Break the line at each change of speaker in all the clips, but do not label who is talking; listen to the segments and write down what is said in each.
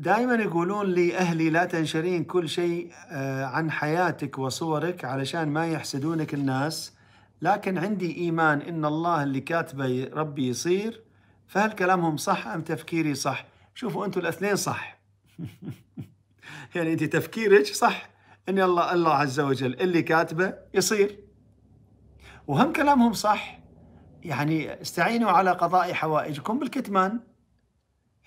دائما يقولون لي اهلي لا تنشرين كل شيء آه، عن حياتك وصورك علشان ما يحسدونك الناس لكن عندي ايمان ان الله اللي كاتبه ربي يصير فهل كلامهم صح ام تفكيري صح؟ شوفوا انتم الاثنين صح. يعني انت تفكيرك صح ان الله الله عز وجل اللي كاتبه يصير. وهم كلامهم صح يعني استعينوا على قضاء حوائجكم بالكتمان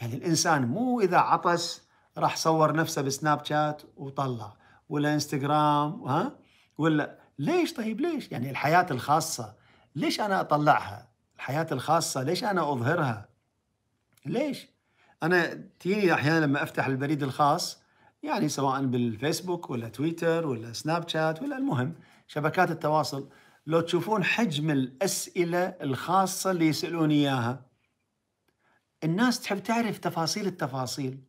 يعني الانسان مو اذا عطس راح صور نفسه بسناب شات وطلع ولا انستغرام ها ولا ليش طيب ليش يعني الحياه الخاصه ليش انا اطلعها الحياه الخاصه ليش انا اظهرها ليش انا تجيني احيانا لما افتح البريد الخاص يعني سواء بالفيسبوك ولا تويتر ولا سناب شات ولا المهم شبكات التواصل لو تشوفون حجم الاسئله الخاصه اللي يسالوني اياها الناس تحب تعرف تفاصيل التفاصيل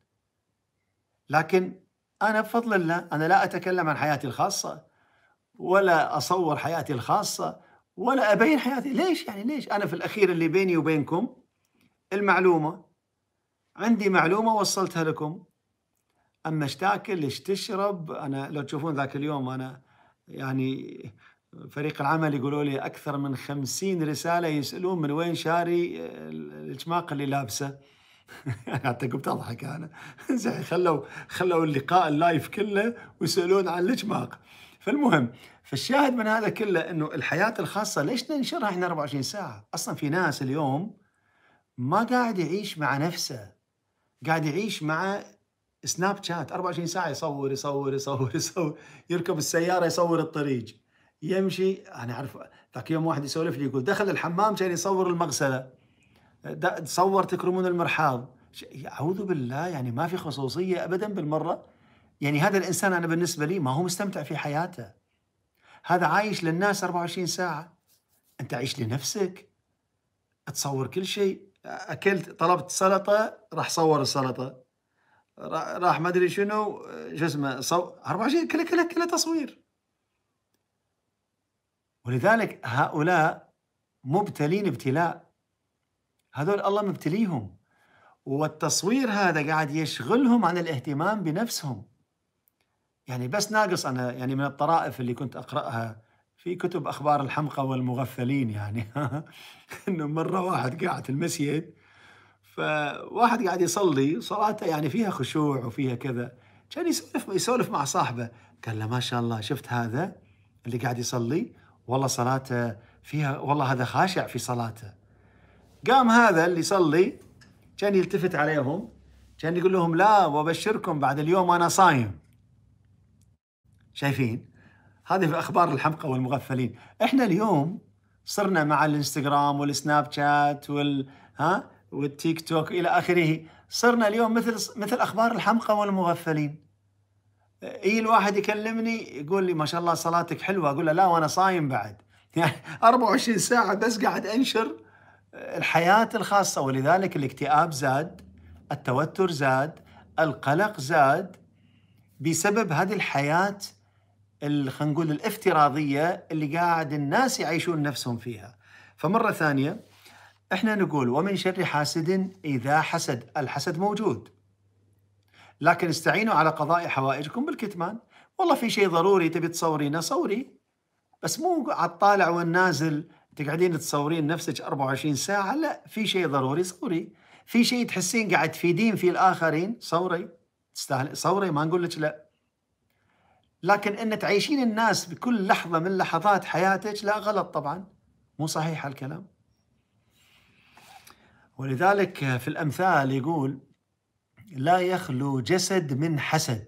لكن أنا بفضل الله أنا لا أتكلم عن حياتي الخاصة ولا أصور حياتي الخاصة ولا أبين حياتي ليش يعني ليش أنا في الأخير اللي بيني وبينكم المعلومة عندي معلومة وصلتها لكم أما ايش تاكل ايش تشرب أنا لو تشوفون ذاك اليوم أنا يعني فريق العمل يقولوا لي أكثر من خمسين رسالة يسألون من وين شاري آه، الشماق اللي لابسه حتى قمت أضحك أنا زين خلوا خلوا اللقاء اللايف كله ويسألون عن الشماق فالمهم فالشاهد من هذا كله انه الحياه الخاصه ليش ننشرها احنا 24 ساعه؟ اصلا في ناس اليوم ما قاعد يعيش مع نفسه قاعد يعيش مع سناب شات 24 ساعه يصور يصور يصور يصور, يصور. يركب السياره يصور الطريق يمشي انا اعرف ذاك يوم واحد يسولف لي يقول دخل الحمام كان يصور المغسله صور تكرمون المرحاض اعوذ بالله يعني ما في خصوصيه ابدا بالمره يعني هذا الانسان انا بالنسبه لي ما هو مستمتع في حياته هذا عايش للناس 24 ساعه انت عيش لنفسك تصور كل شيء اكلت طلبت سلطه راح صور السلطه راح ما ادري شنو شو اسمه صو... 24 كله كله كله تصوير ولذلك هؤلاء مبتلين ابتلاء هذول الله مبتليهم والتصوير هذا قاعد يشغلهم عن الاهتمام بنفسهم يعني بس ناقص أنا يعني من الطرائف اللي كنت أقرأها في كتب أخبار الحمقى والمغفلين يعني أنه مرة واحد قاعد في المسجد فواحد قاعد يصلي صلاته يعني فيها خشوع وفيها كذا كان يسولف يسولف مع صاحبه قال له ما شاء الله شفت هذا اللي قاعد يصلي والله صلاته فيها والله هذا خاشع في صلاته قام هذا اللي يصلي كان يلتفت عليهم كان يقول لهم لا وابشركم بعد اليوم انا صايم شايفين هذه في اخبار الحمقى والمغفلين احنا اليوم صرنا مع الانستغرام والسناب شات وال ها والتيك توك الى اخره صرنا اليوم مثل مثل اخبار الحمقى والمغفلين اي الواحد يكلمني يقول لي ما شاء الله صلاتك حلوه اقول له لا وانا صايم بعد يعني 24 ساعه بس قاعد انشر الحياه الخاصه ولذلك الاكتئاب زاد التوتر زاد القلق زاد بسبب هذه الحياه خلينا نقول الافتراضيه اللي قاعد الناس يعيشون نفسهم فيها فمره ثانيه احنا نقول ومن شر حاسد اذا حسد الحسد موجود لكن استعينوا على قضاء حوائجكم بالكتمان والله في شيء ضروري تبي تصورينه صوري بس مو على الطالع والنازل تقعدين تصورين نفسك 24 ساعة لا في شيء ضروري صوري في شيء تحسين قاعد تفيدين فيه الآخرين صوري تستاهل صوري ما نقول لك لا لكن ان تعيشين الناس بكل لحظه من لحظات حياتك لا غلط طبعا مو صحيح الكلام ولذلك في الامثال يقول لا يخلو جسد من حسد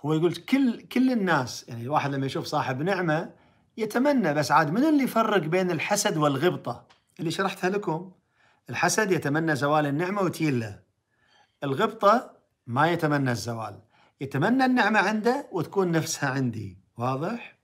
هو يقول كل كل الناس يعني الواحد لما يشوف صاحب نعمه يتمنى بس عاد من اللي يفرق بين الحسد والغبطه اللي شرحتها لكم الحسد يتمنى زوال النعمه وتيله الغبطه ما يتمنى الزوال يتمنى النعمه عنده وتكون نفسها عندي واضح